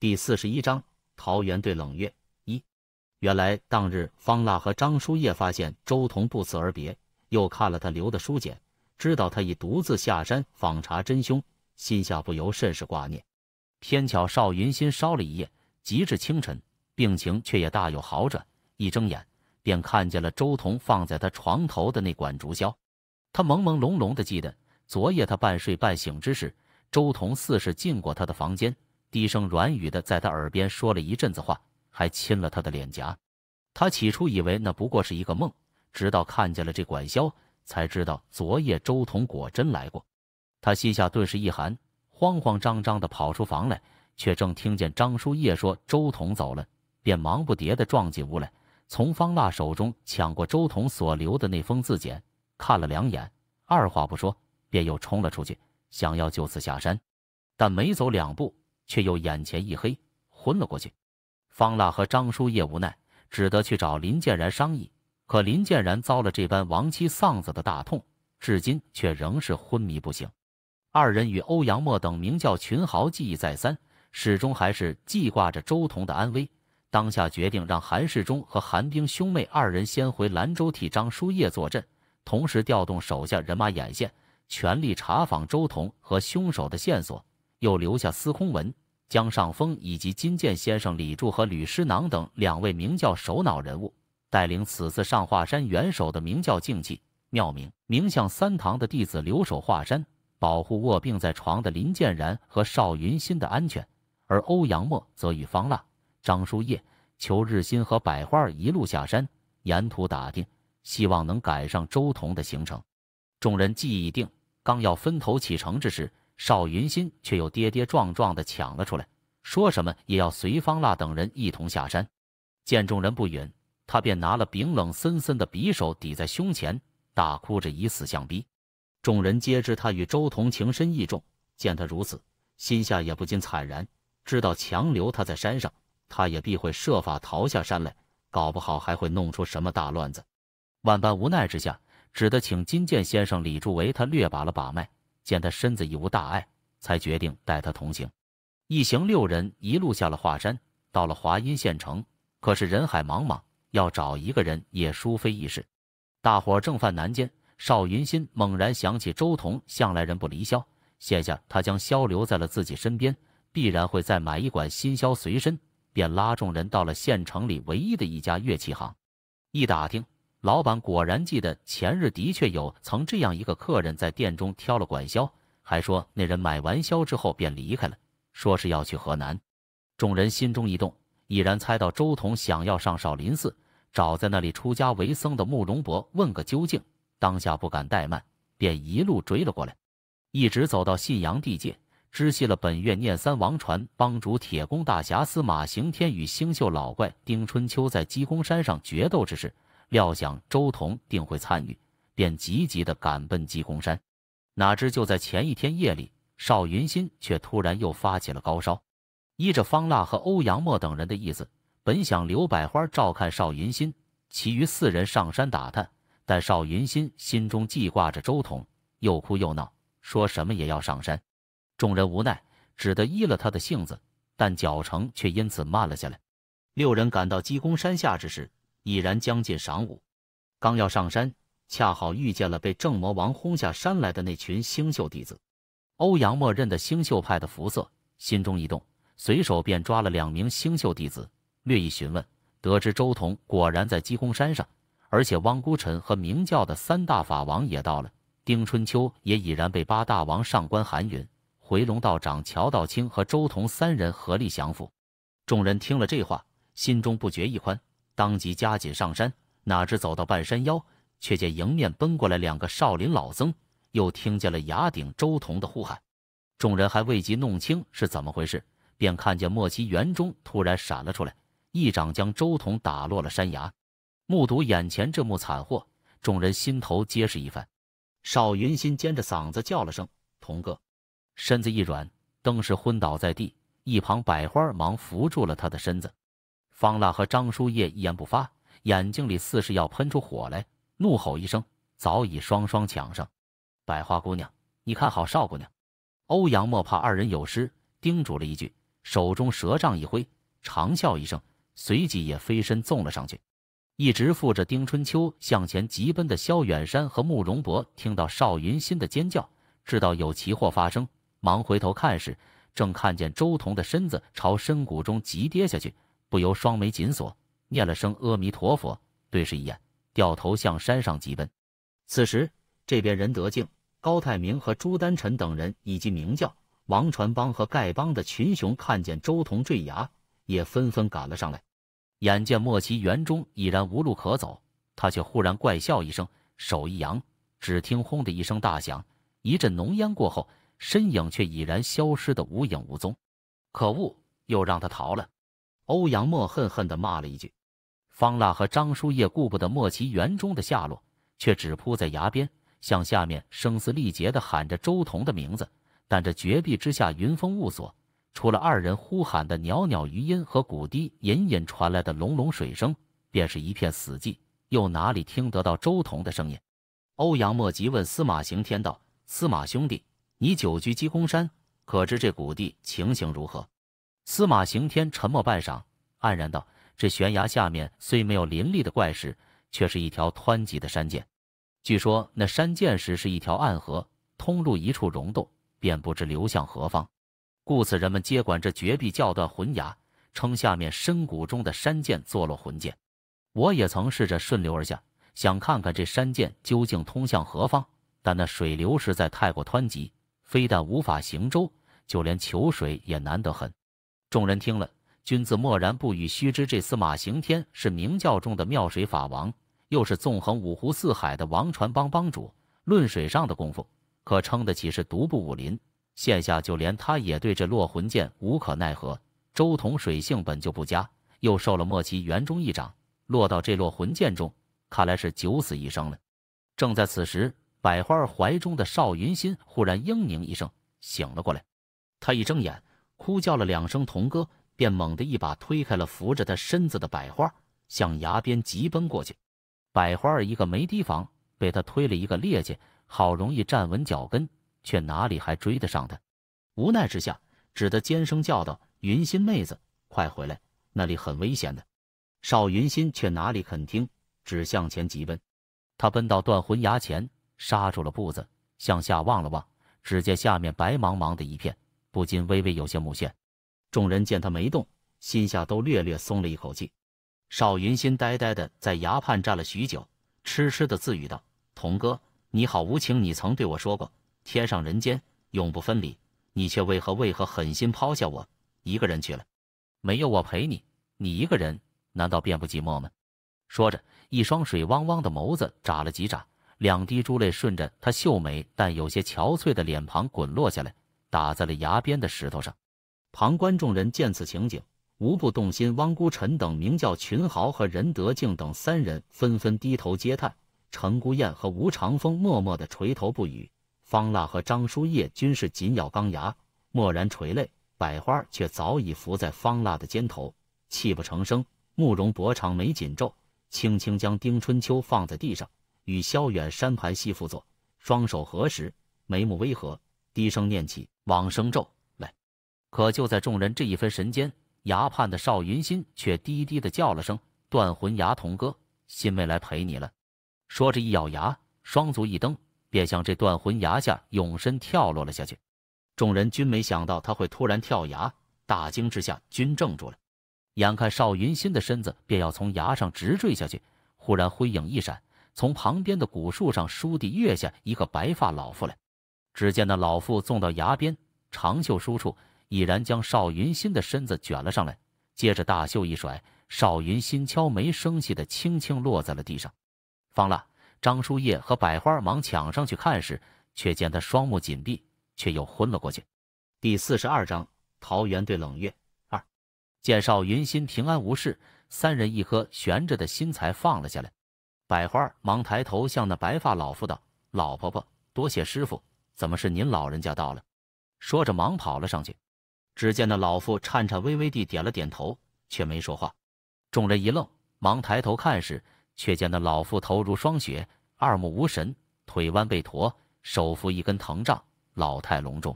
第四十一章桃源对冷月一。原来当日方腊和张叔夜发现周彤不辞而别，又看了他留的书简，知道他已独自下山访查真凶，心下不由甚是挂念。偏巧邵云心烧了一夜，及至清晨，病情却也大有好转。一睁眼，便看见了周彤放在他床头的那管竹箫。他朦朦胧胧的记得，昨夜他半睡半醒之时，周彤似是进过他的房间。低声软语的在他耳边说了一阵子话，还亲了他的脸颊。他起初以为那不过是一个梦，直到看见了这管箫，才知道昨夜周彤果真来过。他心下顿时一寒，慌慌张张的跑出房来，却正听见张叔夜说周彤走了，便忙不迭的撞进屋来，从方腊手中抢过周彤所留的那封字简，看了两眼，二话不说，便又冲了出去，想要就此下山，但没走两步。却又眼前一黑，昏了过去。方腊和张叔业无奈，只得去找林建然商议。可林建然遭了这般亡妻丧子的大痛，至今却仍是昏迷不醒。二人与欧阳墨等名教群豪记忆再三，始终还是记挂着周彤的安危，当下决定让韩世忠和韩冰兄妹二人先回兰州替张叔业坐镇，同时调动手下人马眼线，全力查访周彤和凶手的线索。又留下司空文、江尚峰以及金剑先生李柱和吕师囊等两位明教首脑人物，带领此次上华山元首的明教静气妙明明相三堂的弟子留守华山，保护卧病在床的林建然和邵云心的安全。而欧阳墨则与方腊、张书业、裘日新和百花儿一路下山，沿途打听，希望能赶上周同的行程。众人计已定，刚要分头启程之时。邵云心却又跌跌撞撞地抢了出来，说什么也要随方腊等人一同下山。见众人不允，他便拿了柄冷森森的匕首抵在胸前，大哭着以死相逼。众人皆知他与周同情深意重，见他如此，心下也不禁惨然，知道强留他在山上，他也必会设法逃下山来，搞不好还会弄出什么大乱子。万般无奈之下，只得请金剑先生李柱为他略把了把脉。见他身子已无大碍，才决定带他同行。一行六人一路下了华山，到了华阴县城。可是人海茫茫，要找一个人也殊非易事。大伙正犯难间，邵云心猛然想起周彤向来人不离萧，现下他将萧留在了自己身边，必然会再买一管新箫随身，便拉众人到了县城里唯一的一家乐器行。一打听。老板果然记得前日的确有曾这样一个客人在店中挑了管箫，还说那人买完箫之后便离开了，说是要去河南。众人心中一动，已然猜到周彤想要上少林寺找在那里出家为僧的慕容博问个究竟，当下不敢怠慢，便一路追了过来，一直走到信阳地界，知悉了本月念三王传帮主铁公大侠司马行天与星宿老怪丁春秋在鸡公山上决斗之事。料想周彤定会参与，便急急地赶奔鸡公山。哪知就在前一天夜里，邵云心却突然又发起了高烧。依着方腊和欧阳墨等人的意思，本想刘百花照看邵云心，其余四人上山打探。但邵云心心中记挂着周彤，又哭又闹，说什么也要上山。众人无奈，只得依了他的性子，但脚程却因此慢了下来。六人赶到鸡公山下之时。已然将近晌午，刚要上山，恰好遇见了被正魔王轰下山来的那群星宿弟子。欧阳默认的星宿派的福色，心中一动，随手便抓了两名星宿弟子，略一询问，得知周同果然在鸡公山上，而且汪孤臣和明教的三大法王也到了。丁春秋也已然被八大王上官寒云、回龙道长、乔道清和周同三人合力降服。众人听了这话，心中不觉一宽。当即加紧上山，哪知走到半山腰，却见迎面奔过来两个少林老僧，又听见了崖顶周同的呼喊。众人还未及弄清是怎么回事，便看见莫其园中突然闪了出来，一掌将周同打落了山崖。目睹眼前这幕惨祸，众人心头皆是一番。邵云心尖着嗓子叫了声“同哥”，身子一软，登时昏倒在地。一旁百花忙扶住了他的身子。方腊和张书夜一言不发，眼睛里似是要喷出火来，怒吼一声，早已双双抢上。百花姑娘，你看好少姑娘。欧阳莫怕二人有失，叮嘱了一句，手中蛇杖一挥，长啸一声，随即也飞身纵了上去。一直负着丁春秋向前疾奔的萧远山和慕容博听到邵云心的尖叫，知道有奇祸发生，忙回头看时，正看见周彤的身子朝深谷中急跌下去。不由双眉紧锁，念了声阿弥陀佛，对视一眼，掉头向山上疾奔。此时，这边任德敬、高泰明和朱丹臣等人，以及明教、王传邦和丐帮的群雄看见周彤坠崖，也纷纷赶了上来。眼见莫奇园中已然无路可走，他却忽然怪笑一声，手一扬，只听“轰”的一声大响，一阵浓烟过后，身影却已然消失的无影无踪。可恶，又让他逃了！欧阳墨恨恨的骂了一句，方腊和张叔夜顾不得莫奇园中的下落，却只扑在崖边，向下面声嘶力竭的喊着周彤的名字。但这绝壁之下云风雾锁，除了二人呼喊的袅袅余音和谷底隐隐传来的隆隆水声，便是一片死寂，又哪里听得到周彤的声音？欧阳墨急问司马行天道：“司马兄弟，你久居鸡公山，可知这谷地情形如何？”司马刑天沉默半晌，黯然道：“这悬崖下面虽没有林立的怪石，却是一条湍急的山涧。据说那山涧时是一条暗河，通入一处溶洞，便不知流向何方。故此，人们接管这绝壁叫断浑崖，称下面深谷中的山涧坐落魂涧。我也曾试着顺流而下，想看看这山涧究竟通向何方，但那水流实在太过湍急，非但无法行舟，就连求水也难得很。”众人听了，君子默然不语。须知这司马行天是明教中的妙水法王，又是纵横五湖四海的王传帮帮主。论水上的功夫，可称得起是独步武林。现下就连他也对这落魂剑无可奈何。周同水性本就不佳，又受了莫奇圆中一掌，落到这落魂剑中，看来是九死一生了。正在此时，百花怀中的邵云心忽然嘤咛一声，醒了过来。他一睁眼。哭叫了两声，童哥，便猛地一把推开了扶着他身子的百花，向崖边疾奔过去。百花儿一个没提防，被他推了一个趔趄，好容易站稳脚跟，却哪里还追得上他？无奈之下，只得尖声叫道：“云心妹子，快回来！那里很危险的。”邵云心却哪里肯听，只向前疾奔。他奔到断魂崖前，刹住了步子，向下望了望，只见下面白茫茫的一片。不禁微微有些目眩，众人见他没动，心下都略略松了一口气。邵云心呆呆的在崖畔站了许久，痴痴的自语道：“童哥，你好无情！你曾对我说过，天上人间永不分离，你却为何为何狠心抛下我一个人去了？没有我陪你，你一个人难道便不寂寞吗？”说着，一双水汪汪的眸子眨了几眨，两滴珠泪顺着他秀美但有些憔悴的脸庞滚落下来。打在了崖边的石头上，旁观众人见此情景，无不动心。汪孤臣等名叫群豪和任德敬等三人纷纷低头嗟叹，程孤雁和吴长风默默的垂头不语。方腊和张书夜均是紧咬钢牙，默然垂泪。百花却早已伏在方腊的肩头，泣不成声。慕容博长眉紧皱，轻轻将丁春秋放在地上，与萧远山盘膝附坐，双手合十，眉目微合。低声念起往生咒来，可就在众人这一分神间，崖畔的邵云心却低低的叫了声：“断魂崖，童哥，心妹来陪你了。”说着，一咬牙，双足一蹬，便向这断魂崖下永身跳落了下去。众人均没想到他会突然跳崖，大惊之下均怔住了。眼看邵云心的身子便要从崖上直坠下去，忽然灰影一闪，从旁边的古树上倏地跃下一个白发老妇来。只见那老妇纵到崖边，长袖舒处，已然将邵云心的身子卷了上来。接着大袖一甩，邵云心悄没声息的轻轻落在了地上。方腊、张书叶和百花忙抢上去看时，却见他双目紧闭，却又昏了过去。第四十二章桃园对冷月二见邵云心平安无事，三人一颗悬着的心才放了下来。百花忙抬头向那白发老妇道：“老婆婆，多谢师傅。”怎么是您老人家到了？说着，忙跑了上去。只见那老妇颤颤巍巍地点了点头，却没说话。众人一愣，忙抬头看时，却见那老妇头如霜雪，二目无神，腿弯背驼，手扶一根藤杖，老态龙钟。